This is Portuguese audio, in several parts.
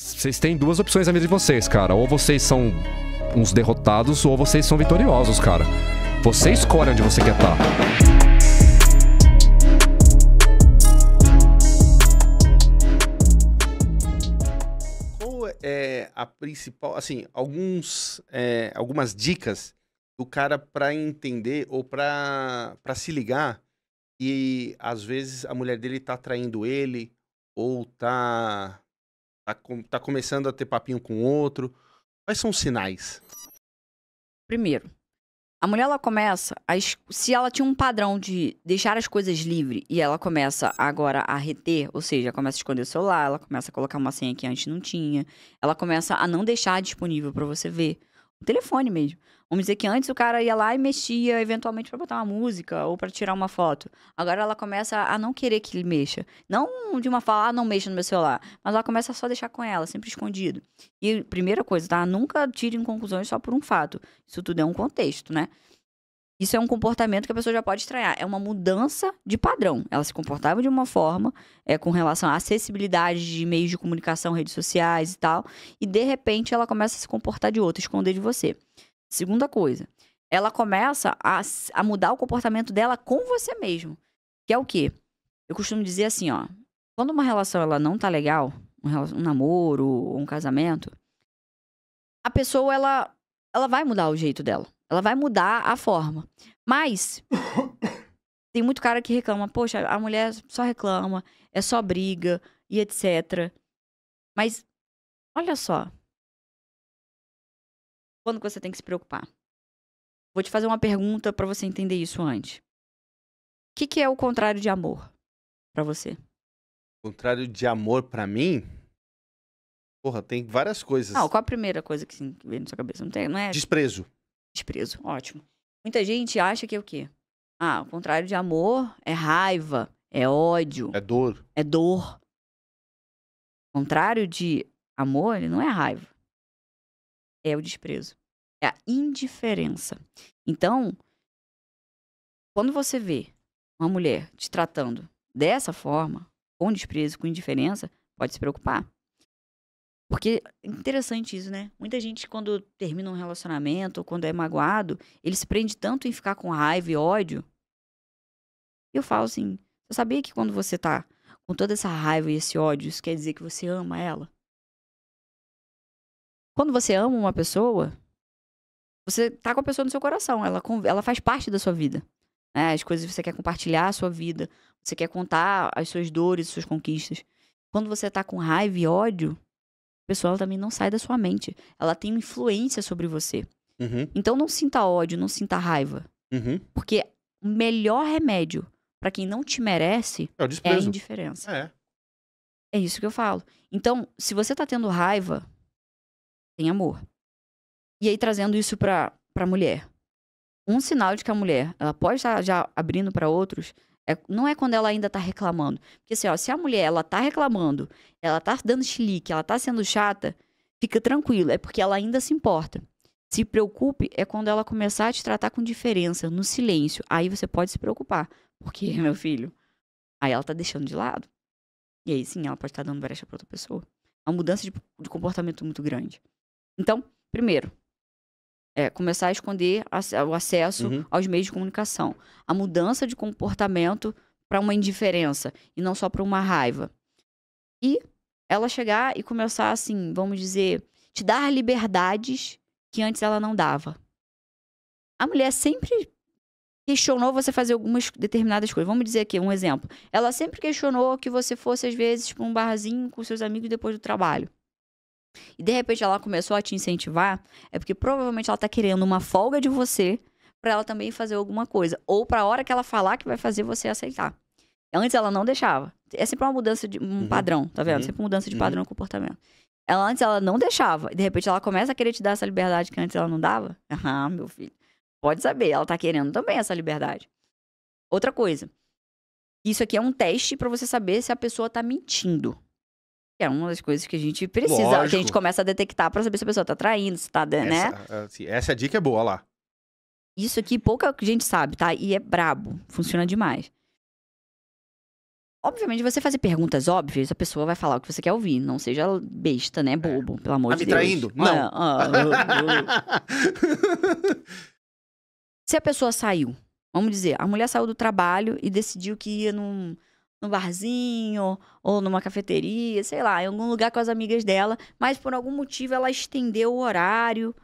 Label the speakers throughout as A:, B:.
A: Vocês têm duas opções na de vocês, cara. Ou vocês são uns derrotados, ou vocês são vitoriosos, cara. Você escolhe onde você quer estar. Tá. é a principal, assim, alguns, é, algumas dicas do cara para entender ou para se ligar e às vezes a mulher dele tá traindo ele ou tá Tá, com, tá começando a ter papinho com outro. Quais são os sinais? Primeiro, a mulher ela começa a, se ela tinha um padrão de deixar as coisas livre e ela começa agora a reter, ou seja, começa a esconder o celular, ela começa a colocar uma senha que antes não tinha, ela começa a não deixar disponível para você ver o telefone mesmo. Vamos dizer que antes o cara ia lá e mexia eventualmente para botar uma música ou para tirar uma foto. Agora ela começa a não querer que ele mexa. Não de uma fala, ah, não mexa no meu celular. Mas ela começa a só deixar com ela, sempre escondido. E primeira coisa, tá? Nunca tirem conclusões só por um fato. Isso tudo é um contexto, né? Isso é um comportamento que a pessoa já pode estranhar. É uma mudança de padrão. Ela se comportava de uma forma é, com relação à acessibilidade de meios de comunicação, redes sociais e tal. E de repente ela começa a se comportar de outra, esconder de você. Segunda coisa, ela começa a, a mudar o comportamento dela com você mesmo. Que é o quê? Eu costumo dizer assim, ó. Quando uma relação ela não tá legal, um, um namoro ou um casamento, a pessoa ela, ela vai mudar o jeito dela ela vai mudar a forma. Mas tem muito cara que reclama, poxa, a mulher só reclama, é só briga e etc. Mas olha só. Quando você tem que se preocupar? Vou te fazer uma pergunta para você entender isso antes. O que, que é o contrário de amor para você? O contrário de amor para mim? Porra, tem várias coisas. Não, qual a primeira coisa que vem na sua cabeça? Não, tem, não é? Desprezo desprezo. Ótimo. Muita gente acha que é o quê? Ah, o contrário de amor é raiva, é ódio. É dor. É dor. O contrário de amor, ele não é raiva. É o desprezo. É a indiferença. Então, quando você vê uma mulher te tratando dessa forma, com desprezo, com indiferença, pode se preocupar. Porque interessante isso, né? Muita gente, quando termina um relacionamento, ou quando é magoado, ele se prende tanto em ficar com raiva e ódio. Eu falo assim: eu sabia que quando você tá com toda essa raiva e esse ódio, isso quer dizer que você ama ela? Quando você ama uma pessoa, você tá com a pessoa no seu coração, ela, ela faz parte da sua vida. Né? As coisas que você quer compartilhar a sua vida, você quer contar as suas dores, as suas conquistas. Quando você tá com raiva e ódio, pessoa ela também não sai da sua mente. Ela tem influência sobre você. Uhum. Então não sinta ódio, não sinta raiva. Uhum. Porque o melhor remédio para quem não te merece é, é a indiferença. É. é. isso que eu falo. Então, se você tá tendo raiva, tem amor. E aí, trazendo isso pra, pra mulher. Um sinal de que a mulher ela pode estar já abrindo para outros é, não é quando ela ainda tá reclamando. Porque assim, ó, se a mulher, ela tá reclamando, ela tá dando chilique, ela tá sendo chata, fica tranquilo, é porque ela ainda se importa. Se preocupe é quando ela começar a te tratar com diferença, no silêncio. Aí você pode se preocupar. Porque, meu filho, aí ela tá deixando de lado. E aí sim, ela pode estar tá dando brecha para outra pessoa. É uma mudança de, de comportamento muito grande. Então, primeiro, é, começar a esconder o acesso uhum. aos meios de comunicação. A mudança de comportamento para uma indiferença e não só para uma raiva. E ela chegar e começar, assim, vamos dizer, te dar liberdades que antes ela não dava. A mulher sempre questionou você fazer algumas determinadas coisas. Vamos dizer aqui um exemplo. Ela sempre questionou que você fosse, às vezes, para um barzinho com seus amigos depois do trabalho e de repente ela começou a te incentivar, é porque provavelmente ela tá querendo uma folga de você para ela também fazer alguma coisa. Ou pra hora que ela falar que vai fazer você aceitar. Antes ela não deixava. É sempre uma mudança de um uhum. padrão, tá vendo? Uhum. Sempre mudança de uhum. padrão uhum. no comportamento. Ela antes ela não deixava. E de repente ela começa a querer te dar essa liberdade que antes ela não dava. Ah, meu filho. Pode saber, ela tá querendo também essa liberdade. Outra coisa. Isso aqui é um teste para você saber se a pessoa tá mentindo é uma das coisas que a gente precisa, Lógico. que a gente começa a detectar para saber se a pessoa tá traindo, se tá, né? Essa, é, assim, essa dica é boa lá. Isso aqui pouca gente sabe, tá? E é brabo, funciona demais. Obviamente, você fazer perguntas óbvias, a pessoa vai falar o que você quer ouvir. Não seja besta, né? É. Bobo, pelo amor tá de Deus. Tá me traindo? Ah, não. Ah, ah, ah, ah. se a pessoa saiu, vamos dizer, a mulher saiu do trabalho e decidiu que ia num no barzinho ou numa cafeteria, sei lá, em algum lugar com as amigas dela, mas por algum motivo ela estendeu o horário,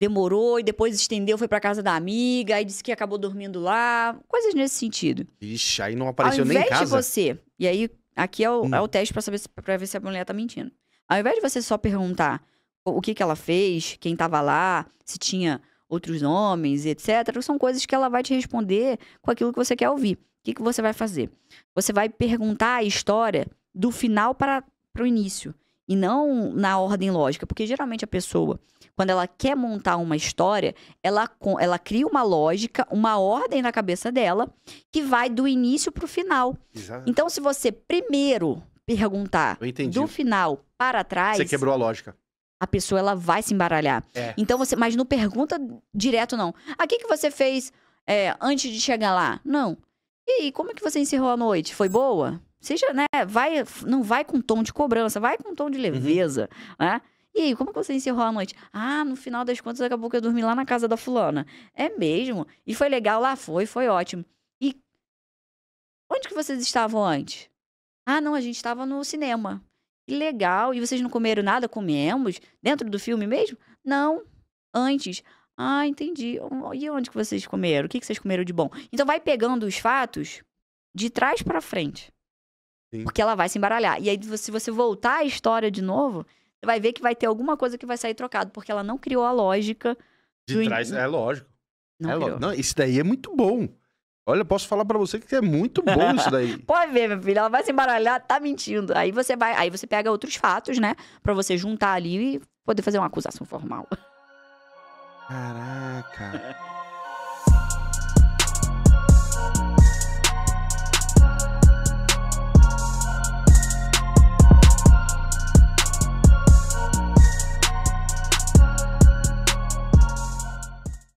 A: demorou e depois estendeu, foi para casa da amiga, e disse que acabou dormindo lá, coisas nesse sentido. Ixi, aí não apareceu nem em casa. Ao invés de você, e aí aqui é o, é hum. o teste para saber para ver se a mulher tá mentindo. Ao invés de você só perguntar o que que ela fez, quem tava lá, se tinha outros homens, etc. São coisas que ela vai te responder com aquilo que você quer ouvir. O que, que você vai fazer? Você vai perguntar a história do final para, para o início. E não na ordem lógica. Porque geralmente a pessoa, quando ela quer montar uma história, ela, ela cria uma lógica, uma ordem na cabeça dela, que vai do início para o final. Exato. Então, se você primeiro perguntar do final para trás. Você quebrou a lógica a pessoa ela vai se embaralhar. É. Então você, mas não pergunta direto não. Aqui ah, que, que você fez é, antes de chegar lá? Não. E aí, como é que você encerrou a noite? Foi boa? Seja, né? Vai, não vai com tom de cobrança, vai com tom de uhum. leveza, uhum. né? E aí, como que você encerrou a noite? Ah, no final das contas, acabou que eu dormi lá na casa da fulana. É mesmo? E foi legal lá? Foi, foi ótimo. E onde que vocês estavam antes? Ah, não, a gente estava no cinema legal. E vocês não comeram nada? Comemos? Dentro do filme mesmo? Não. Antes. Ah, entendi. E onde que vocês comeram? O que, que vocês comeram de bom? Então vai pegando os fatos de trás para frente. Sim. Porque ela vai se embaralhar. E aí, se você voltar à história de novo, você vai ver que vai ter alguma coisa que vai sair trocado, porque ela não criou a lógica. De trás, é lógico. Não é lógico. Não, isso daí é muito bom. Olha, posso falar para você que é muito bom isso daí. Pode ver, minha filha, ela vai se embaralhar, tá mentindo. Aí você vai, aí você pega outros fatos, né, para você juntar ali e poder fazer uma acusação formal. Caraca.